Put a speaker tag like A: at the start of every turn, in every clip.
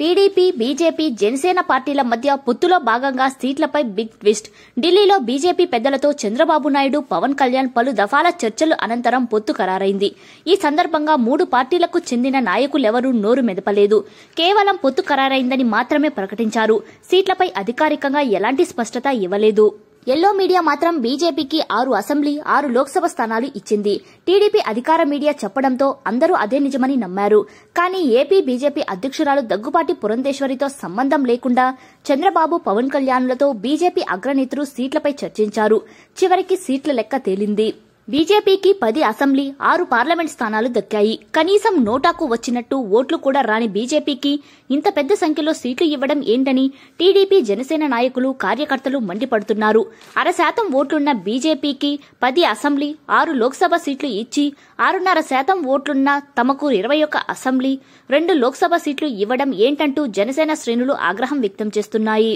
A: TDP BJP Janasena పార్టీల మధ్య పొత్తులో భాగంగా సీట్లపై బిగ్ ట్విస్ట్ ఢిల్లీలో బీజేపీ పెద్దలతో చంద్రబాబు నాయుడు పవన్ కళ్యాణ్ పలు దఫాల చర్చలు అనంతరం పొత్తు ఖరారైంది ఈ సందర్భంగా మూడు పార్టీలకు చెందిన నాయకులెవరూ నోరు మెదపలేదు కేవలం పొత్తు ఖరారైందని మాత్రమే ప్రకటించారు సీట్లపై అధికారికంగా ఎలాంటి స్పష్టత ఇవ్వలేదు ఎల్లో మీడియా మాత్రం బీజేపీకి ఆరు అసెంబ్లీ ఆరు లోక్సభ స్థానాలు ఇచ్చింది టీడీపీ అధికార మీడియా చెప్పడంతో అందరూ అదే నిజమని నమ్మారు కానీ ఏపీ బీజేపీ అధ్యక్షురాలు దగ్గుపాటి పురంధేశ్వరితో సంబంధం లేకుండా చంద్రబాబు పవన్ కళ్యాణ్లతో బీజేపీ అగ్రనేతలు సీట్లపై చర్చించారు చివరికి సీట్ల లెక్క తేలింది బీజేపీకి పది అసెంబ్లీ ఆరు పార్లమెంట్ స్థానాలు దక్కాయి కనీసం నోటాకు వచ్చినట్టు ఓట్లు కూడా రాని బీజేపీకి ఇంత పెద్ద సంఖ్యలో సీట్లు ఇవ్వడం ఏంటని టీడీపీ జనసేన నాయకులు కార్యకర్తలు మండిపడుతున్నారు అరశాతం ఓట్లున్న బీజేపీకి పది అసెంబ్లీ ఆరు లోక్సభ సీట్లు ఇచ్చి ఆరున్నర శాతం ఓట్లున్న తమకు ఇరవై ఒక్క అసెంబ్లీ రెండు లోక్సభ సీట్లు ఇవ్వడం ఏంటంటూ జనసేన శ్రేణులు ఆగ్రహం వ్యక్తం చేస్తున్నాయి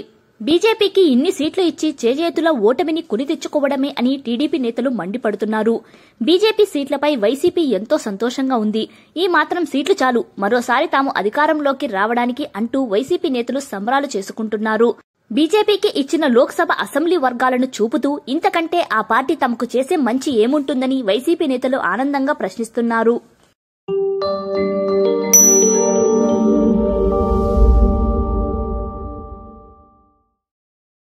A: బీజేపీకి ఇన్ని సీట్లు ఇచ్చి చేజేతుల ఓటమిని కొని తెచ్చుకోవడమే అని టీడీపీ నేతలు మండిపడుతున్నారు బీజేపీ సీట్లపై వైసీపీ ఎంతో సంతోషంగా ఉంది ఈ మాత్రం సీట్లు చాలు మరోసారి తాము అధికారంలోకి రావడానికి అంటూ వైసీపీ నేతలు సంబరాలు చేసుకుంటున్నారు బీజేపీకి ఇచ్చిన లోక్సభ అసెంబ్లీ వర్గాలను చూపుతూ ఇంతకంటే ఆ పార్టీ తమకు చేసే మంచి ఏముంటుందని వైసీపీ నేతలు ఆనందంగా ప్రశ్నిస్తున్నారు